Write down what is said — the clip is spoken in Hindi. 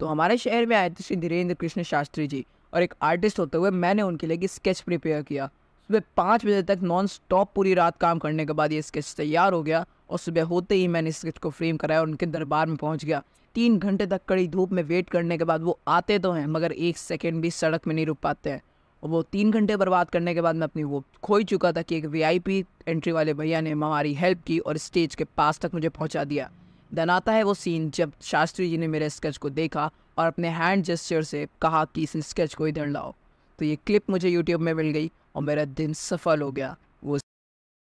तो हमारे शहर में आए थे श्री धीरेन्द्र कृष्ण शास्त्री जी और एक आर्टिस्ट होते हुए मैंने उनके लिए स्केच प्रिपेयर किया सुबह पाँच बजे तक नॉन स्टॉप पूरी रात काम करने के बाद ये स्केच तैयार हो गया और सुबह होते ही मैंने स्केच को फ्रेम कराया और उनके दरबार में पहुंच गया तीन घंटे तक कड़ी धूप में वेट करने के बाद वो आते तो हैं मगर एक सेकेंड भी सड़क में नहीं रुक पाते हैं और वो तीन घंटे बर्बाद करने के बाद मैं अपनी वो खो ही चुका था कि एक वीआईपी एंट्री वाले भैया ने हमारी हेल्प की और स्टेज के पास तक मुझे पहुँचा दिया देन आता है वो सीन जब शास्त्री जी ने मेरे स्केच को देखा और अपने हैंड जेस्चर से कहा कि इस स्केच को इधर लाओ तो ये क्लिप मुझे यूट्यूब में मिल गई और मेरा दिन सफल हो गया